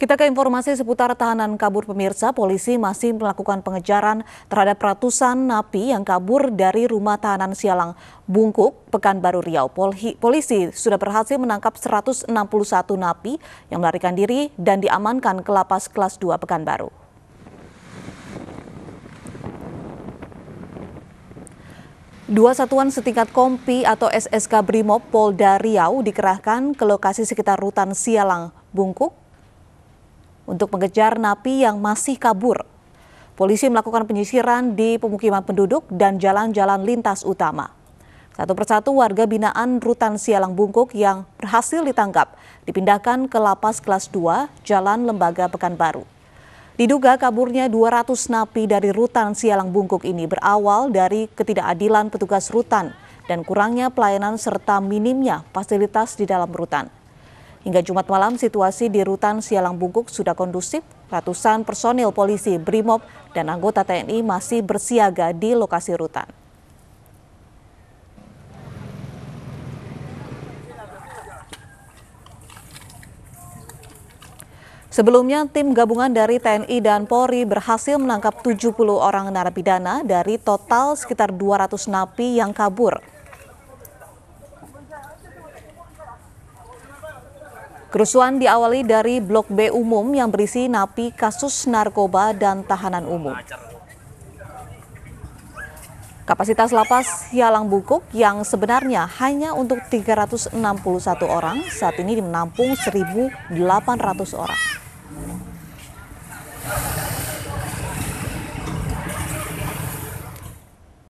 Kita ke informasi seputar tahanan kabur pemirsa, polisi masih melakukan pengejaran terhadap ratusan napi yang kabur dari rumah tahanan Sialang Bungkuk, Pekanbaru Riau. polisi sudah berhasil menangkap 161 napi yang melarikan diri dan diamankan ke lapas kelas 2 Pekanbaru. Dua satuan setingkat kompi atau SSK Brimob Polda Riau dikerahkan ke lokasi sekitar rutan Sialang, Bungkuk untuk mengejar napi yang masih kabur. Polisi melakukan penyisiran di pemukiman penduduk dan jalan-jalan lintas utama. Satu persatu warga binaan Rutan Sialang Bungkuk yang berhasil ditangkap dipindahkan ke lapas kelas 2 Jalan Lembaga Pekanbaru. Diduga kaburnya 200 napi dari Rutan Sialang Bungkuk ini berawal dari ketidakadilan petugas rutan dan kurangnya pelayanan serta minimnya fasilitas di dalam rutan. Hingga Jumat malam, situasi di Rutan Sialang Bungkuk sudah kondusif. Ratusan personil polisi, BRIMOB, dan anggota TNI masih bersiaga di lokasi rutan. Sebelumnya, tim gabungan dari TNI dan Polri berhasil menangkap 70 orang narapidana dari total sekitar 200 napi yang kabur. Kerusuhan diawali dari Blok B umum yang berisi napi kasus narkoba dan tahanan umum. Kapasitas lapas Yalang Bukuk yang sebenarnya hanya untuk 361 orang saat ini menampung 1.800 orang.